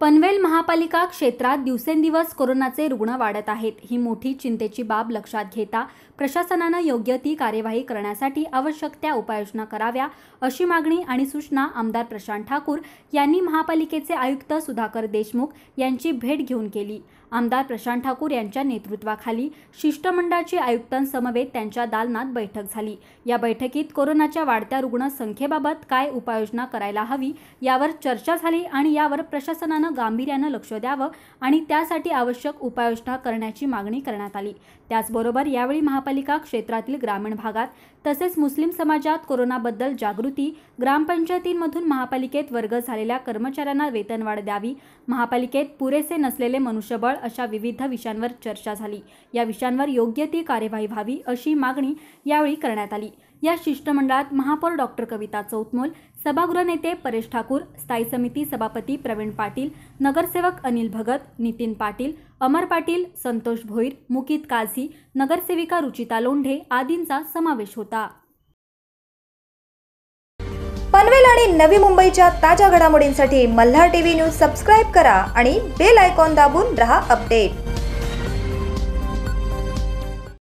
पनवेल महापालिका क्षेत्रात दिवसेंदिवस कोरोनाचे रुग्ण वाढत आहेत ही मोठी चिंतेची बाब लक्षात घेता प्रशासनानं योग्य ती कार्यवाही करण्यासाठी आवश्यक त्या उपाययोजना कराव्या अशी मागणी आणि सूचना आमदार प्रशांत ठाकूर यांनी महापालिकेचे आयुक्त सुधाकर देशमुख यांची भेट घेऊन केली आमदार प्रशांत ठाकूर यांच्या नेतृत्वाखाली शिष्टमंडळाची आयुक्तांसमवेत त्यांच्या दालनात बैठक झाली या बैठकीत कोरोनाच्या वाढत्या रुग्णसंख्येबाबत काय उपाययोजना करायला हवी यावर चर्चा झाली आणि यावर प्रशासनानं प्रशासनानं गांभीर्यानं लक्ष द्यावं आणि त्यासाठी आवश्यक उपाययोजना करण्याची मागणी करण्यात आली त्याचबरोबर यावेळी महापालिका क्षेत्रातील ग्रामीण भागात तसेच मुस्लिम समाजात कोरोनाबद्दल जागृती ग्रामपंचायतींमधून महापालिकेत वर्ग झालेल्या कर्मचाऱ्यांना वेतनवाढ द्यावी महापालिकेत पुरेसे नसलेले मनुष्यबळ अशा विविध विषयांवर चर्चा झाली या विषयांवर योग्य ती कार्यवाही व्हावी अशी मागणी यावेळी करण्यात आली या शिष्टमंडळात महापौर डॉक्टर कविता चौतमोल सभागृह नेते परेश ठाकूर स्थायी समिती सभापती प्रवीण पाटील नगरसेवक अनिल भगत नितीन पाटील अमर पाटील संतोष भोईर मुकित काझी नगरसेविका रुचिता लोंढे आदींचा समावेश होता पनवेल आणि नवी मुंबईच्या ताज्या घडामोडींसाठी मल्हार टीव्ही न्यूज सबस्क्राईब करा आणि बेल आयकॉन दाबून रहा अपडेट